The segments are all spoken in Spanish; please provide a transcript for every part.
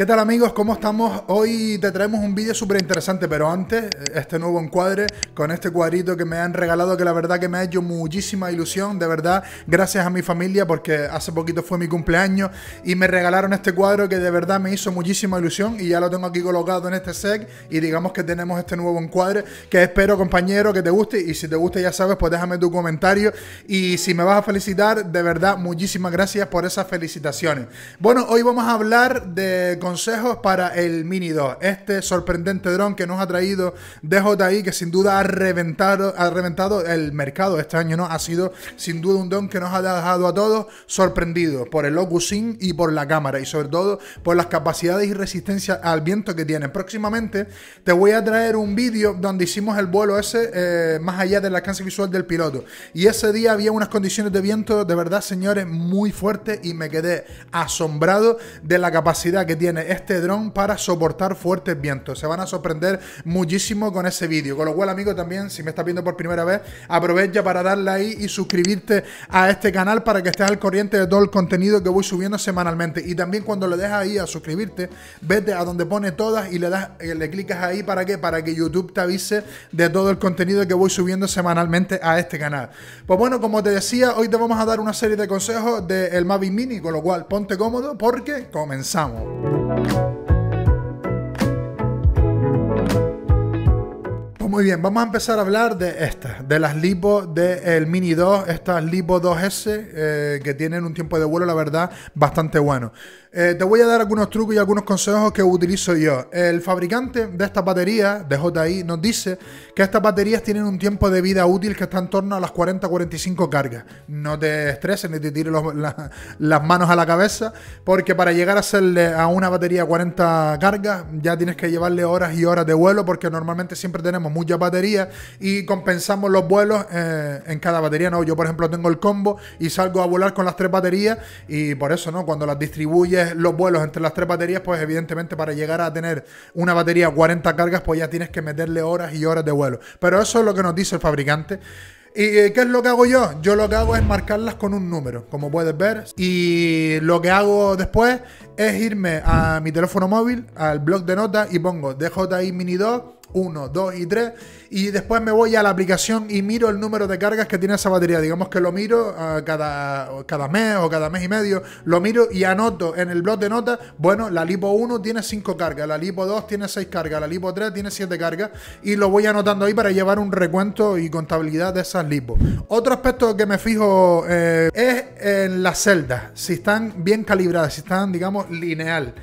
¿Qué tal amigos? ¿Cómo estamos? Hoy te traemos un vídeo súper interesante, pero antes, eh, este nuevo encuadre con este cuadrito que me han regalado, que la verdad que me ha hecho muchísima ilusión, de verdad, gracias a mi familia, porque hace poquito fue mi cumpleaños y me regalaron este cuadro que de verdad me hizo muchísima ilusión y ya lo tengo aquí colocado en este set y digamos que tenemos este nuevo encuadre que espero compañero que te guste y si te guste, ya sabes, pues déjame tu comentario y si me vas a felicitar, de verdad, muchísimas gracias por esas felicitaciones. Bueno, hoy vamos a hablar de consejos para el Mini 2. Este sorprendente dron que nos ha traído DJI, que sin duda ha reventado, ha reventado el mercado este año, ¿no? Ha sido sin duda un dron que nos ha dejado a todos sorprendidos por el sin y por la cámara, y sobre todo por las capacidades y resistencia al viento que tiene. Próximamente te voy a traer un vídeo donde hicimos el vuelo ese eh, más allá del alcance visual del piloto. Y ese día había unas condiciones de viento, de verdad, señores, muy fuertes y me quedé asombrado de la capacidad que tiene este dron para soportar fuertes vientos. Se van a sorprender muchísimo con ese vídeo. Con lo cual, amigo también, si me estás viendo por primera vez, aprovecha para darle ahí y suscribirte a este canal para que estés al corriente de todo el contenido que voy subiendo semanalmente. Y también cuando le dejas ahí a suscribirte, vete a donde pone todas y le das, eh, le clicas ahí para que para que YouTube te avise de todo el contenido que voy subiendo semanalmente a este canal. Pues bueno, como te decía, hoy te vamos a dar una serie de consejos del Mavic Mini, con lo cual ponte cómodo porque comenzamos. you muy bien, vamos a empezar a hablar de estas, de las Lipo del Mini 2, estas Lipo 2S eh, que tienen un tiempo de vuelo, la verdad, bastante bueno. Eh, te voy a dar algunos trucos y algunos consejos que utilizo yo. El fabricante de estas baterías, de JI, nos dice que estas baterías tienen un tiempo de vida útil que está en torno a las 40-45 cargas. No te estreses ni te tires las manos a la cabeza, porque para llegar a hacerle a una batería 40 cargas ya tienes que llevarle horas y horas de vuelo, porque normalmente siempre tenemos muchas baterías y compensamos los vuelos eh, en cada batería. No, yo por ejemplo tengo el combo y salgo a volar con las tres baterías y por eso, ¿no? Cuando las distribuyes los vuelos entre las tres baterías, pues evidentemente para llegar a tener una batería 40 cargas, pues ya tienes que meterle horas y horas de vuelo. Pero eso es lo que nos dice el fabricante. ¿Y eh, qué es lo que hago yo? Yo lo que hago es marcarlas con un número, como puedes ver. Y lo que hago después es irme a mi teléfono móvil, al blog de notas y pongo DJI Mini 2 1, 2 y 3. Y después me voy a la aplicación y miro el número de cargas que tiene esa batería. Digamos que lo miro ah, cada, cada mes o cada mes y medio. Lo miro y anoto en el blog de notas, bueno, la Lipo 1 tiene 5 cargas, la Lipo 2 tiene 6 cargas, la Lipo 3 tiene 7 cargas. Y lo voy anotando ahí para llevar un recuento y contabilidad de esas Lipo. Otro aspecto que me fijo eh, es en las celdas. Si están bien calibradas, si están, digamos, lineal.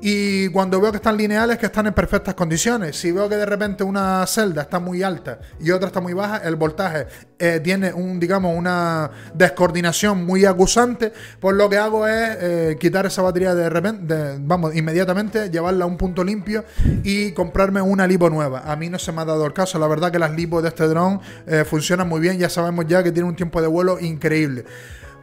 Y cuando veo que están lineales, que están en perfectas condiciones. Si veo que de repente una celda está muy alta y otra está muy baja, el voltaje eh, tiene un, digamos, una descoordinación muy acusante. pues lo que hago es eh, quitar esa batería de repente, vamos, inmediatamente, llevarla a un punto limpio y comprarme una lipo nueva. A mí no se me ha dado el caso. La verdad que las lipos de este dron eh, funcionan muy bien. Ya sabemos ya que tiene un tiempo de vuelo increíble.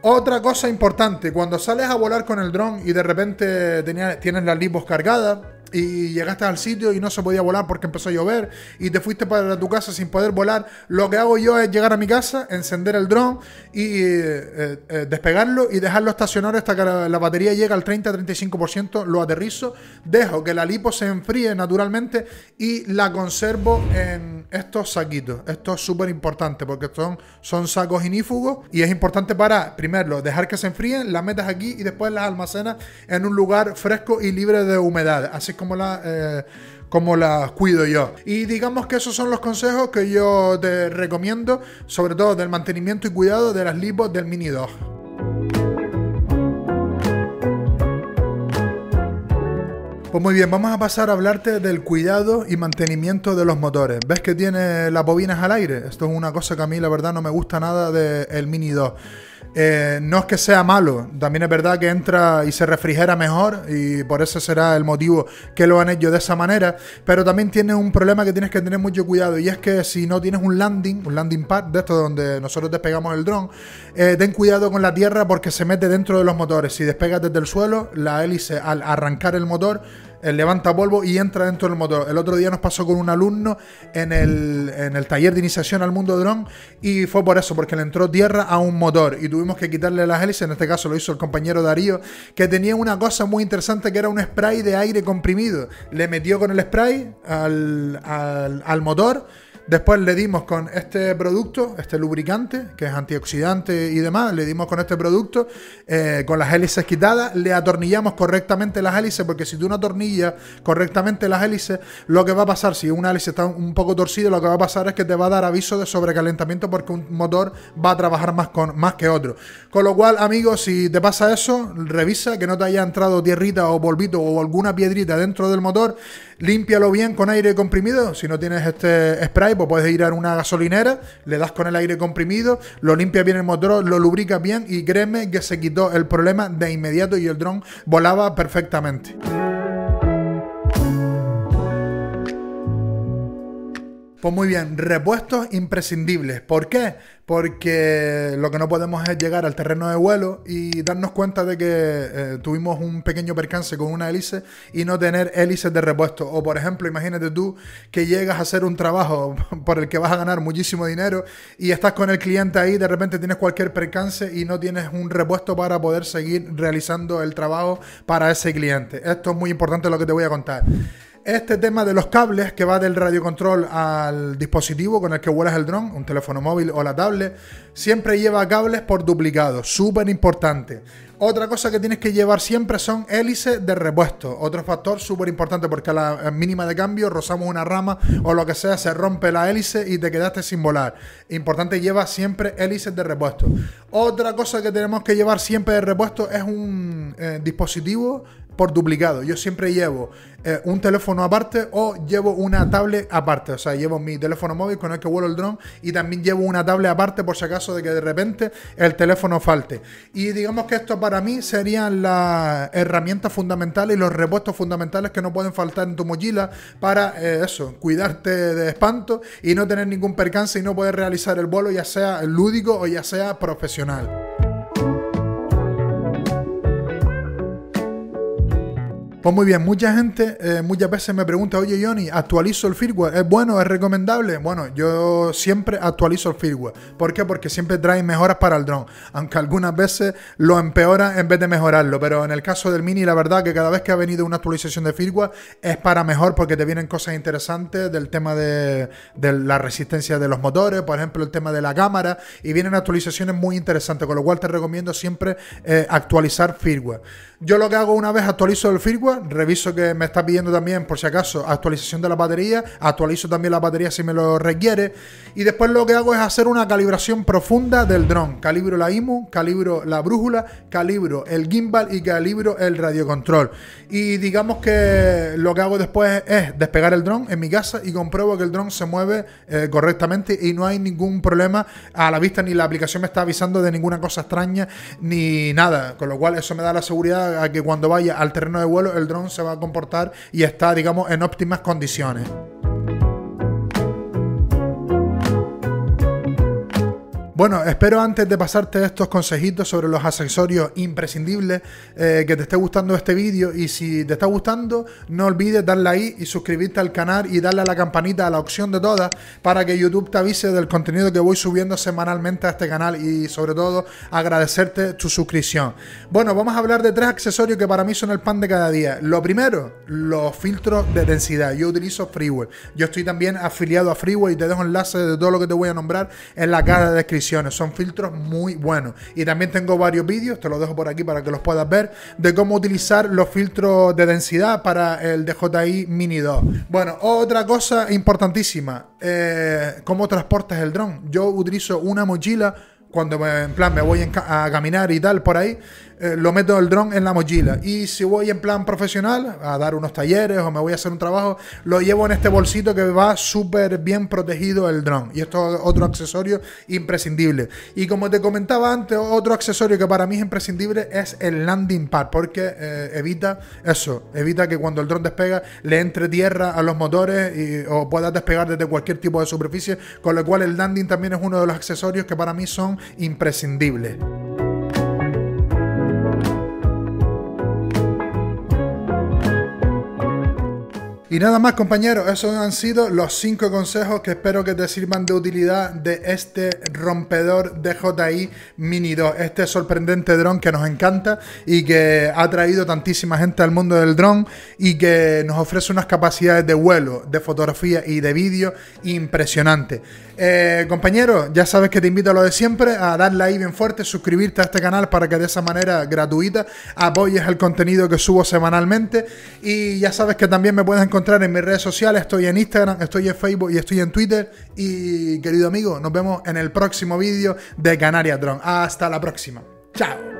Otra cosa importante, cuando sales a volar con el dron y de repente tienes las lipos cargadas, y llegaste al sitio y no se podía volar porque empezó a llover y te fuiste para tu casa sin poder volar, lo que hago yo es llegar a mi casa, encender el dron y eh, eh, eh, despegarlo y dejarlo estacionar hasta que la, batería llega al 30-35%, lo aterrizo, dejo que la lipo se enfríe naturalmente y la conservo en estos saquitos. Esto es súper importante porque son, son sacos inífugos y es importante para, primero, dejar que se enfríen, las metas aquí y después las almacenas en un lugar fresco y libre de humedad. Así como como la, eh, como las cuido yo. Y digamos que esos son los consejos que yo te recomiendo, sobre todo del mantenimiento y cuidado de las lipos del Mini 2. Pues muy bien, vamos a pasar a hablarte del cuidado y mantenimiento de los motores. ¿Ves que tiene las bobinas al aire? Esto es una cosa que a mí la verdad no me gusta nada del Mini 2 eh, no es que sea malo, también es verdad que entra y se refrigera mejor y por eso será el motivo que lo han hecho de esa manera, pero también tiene un problema que tienes que tener mucho cuidado y es que si no tienes un landing, un landing pad de esto donde nosotros despegamos el dron, eh, ten cuidado con la tierra porque se mete dentro de los motores, si despegas desde el suelo, la hélice al arrancar el motor levanta polvo y entra dentro del motor. El otro día nos pasó con un alumno en el, en el taller de iniciación al mundo dron y fue por eso, porque le entró tierra a un motor y tuvimos que quitarle las hélices. En este caso lo hizo el compañero Darío, que tenía una cosa muy interesante que era un spray de aire comprimido. Le metió con el spray al, al, al motor Después le dimos con este producto, este lubricante, que es antioxidante y demás, le dimos con este producto, eh, con las hélices quitadas, le atornillamos correctamente las hélices, porque si tú no atornillas correctamente las hélices, lo que va a pasar, si una hélice está un poco torcida, lo que va a pasar es que te va a dar aviso de sobrecalentamiento porque un motor va a trabajar más, con, más que otro. Con lo cual, amigos, si te pasa eso, revisa que no te haya entrado tierrita o polvito o alguna piedrita dentro del motor, límpialo bien con aire comprimido, si no tienes este spray pues puedes ir a una gasolinera, le das con el aire comprimido, lo limpia bien el motor, lo lubricas bien y créeme que se quitó el problema de inmediato y el dron volaba perfectamente. Pues muy bien, repuestos imprescindibles. ¿Por qué? Porque lo que no podemos es llegar al terreno de vuelo y darnos cuenta de que eh, tuvimos un pequeño percance con una hélice y no tener hélices de repuesto. O por ejemplo, imagínate tú que llegas a hacer un trabajo por el que vas a ganar muchísimo dinero y estás con el cliente ahí, de repente tienes cualquier percance y no tienes un repuesto para poder seguir realizando el trabajo para ese cliente. Esto es muy importante lo que te voy a contar este tema de los cables que va del radiocontrol al dispositivo con el que vuelas el dron, un teléfono móvil o la tablet, siempre lleva cables por duplicado, súper importante. Otra cosa que tienes que llevar siempre son hélices de repuesto. Otro factor súper importante porque a la mínima de cambio rozamos una rama o lo que sea, se rompe la hélice y te quedaste sin volar. Importante lleva siempre hélices de repuesto. Otra cosa que tenemos que llevar siempre de repuesto es un eh, dispositivo por duplicado. Yo siempre llevo eh, un teléfono aparte o llevo una tablet aparte. O sea, llevo mi teléfono móvil con el que vuelo el drone y también llevo una tablet aparte por si acaso de que de repente el teléfono falte. Y digamos que esto para mí serían las herramientas fundamentales y los repuestos fundamentales que no pueden faltar en tu mochila para eh, eso, cuidarte de espanto y no tener ningún percance y no poder realizar el vuelo, ya sea lúdico o ya sea profesional. Pues muy bien, mucha gente eh, muchas veces me pregunta, oye Johnny, ¿actualizo el firmware? ¿Es bueno? ¿Es recomendable? Bueno, yo siempre actualizo el firmware. ¿Por qué? Porque siempre trae mejoras para el drone, aunque algunas veces lo empeora en vez de mejorarlo. Pero en el caso del Mini, la verdad que cada vez que ha venido una actualización de firmware es para mejor porque te vienen cosas interesantes del tema de, la resistencia de los motores, por ejemplo el tema de la cámara, y vienen actualizaciones muy interesantes, con lo cual te recomiendo siempre eh, actualizar firmware. Yo lo que hago una vez actualizo el firmware, reviso que me está pidiendo también, por si acaso, actualización de la batería, actualizo también la batería si me lo requiere, y después lo que hago es hacer una calibración profunda del dron. Calibro la IMU, calibro la brújula, calibro el gimbal y calibro el radiocontrol. Y digamos que lo que hago después es despegar el dron en mi casa y compruebo que el dron se mueve eh, correctamente y no hay ningún problema a la vista, ni la aplicación me está avisando de ninguna cosa extraña, ni nada. Con lo cual eso me da la seguridad a que cuando vaya al terreno de vuelo el el dron se va a comportar y está, digamos, en óptimas condiciones. Bueno, espero antes de pasarte estos consejitos sobre los accesorios imprescindibles eh, que te esté gustando este vídeo y si te está gustando no olvides darle ahí y suscribirte al canal y darle a la campanita a la opción de todas para que YouTube te avise del contenido que voy subiendo semanalmente a este canal y sobre todo agradecerte tu suscripción. Bueno, vamos a hablar de tres accesorios que para mí son el pan de cada día. Lo primero, los filtros de densidad. Yo utilizo Freeware. Yo estoy también afiliado a Freeware y te dejo enlaces de todo lo que te voy a nombrar en la caja de descripción. Son filtros muy buenos. Y también tengo varios vídeos, te los dejo por aquí para que los puedas ver, de cómo utilizar los filtros de densidad para el DJI Mini 2. Bueno, otra cosa importantísima, eh, cómo transportas el dron. Yo utilizo una mochila cuando en plan me voy a caminar y tal por ahí, eh, lo meto el dron en la mochila. Y si voy en plan profesional, a dar unos talleres o me voy a hacer un trabajo, lo llevo en este bolsito que va súper bien protegido el dron. Y esto es otro accesorio imprescindible. Y como te comentaba antes, otro accesorio que para mí es imprescindible es el landing pad, porque eh, evita eso, evita que cuando el dron despega le entre tierra a los motores y, o pueda despegar desde cualquier tipo de superficie, con lo cual el landing también es uno de los accesorios que para mí son imprescindible. Y nada más compañeros, esos han sido los cinco consejos que espero que te sirvan de utilidad de este rompedor DJI Mini 2, este sorprendente dron que nos encanta y que ha traído tantísima gente al mundo del dron y que nos ofrece unas capacidades de vuelo, de fotografía y de vídeo impresionantes. Eh, compañeros, ya sabes que te invito a lo de siempre, a darle ahí bien fuerte, suscribirte a este canal para que de esa manera gratuita apoyes el contenido que subo semanalmente y ya sabes que también me puedes encontrar entrar en mis redes sociales. Estoy en Instagram, estoy en Facebook y estoy en Twitter. Y querido amigo, nos vemos en el próximo vídeo de Canaria Drone. Hasta la próxima. Chao.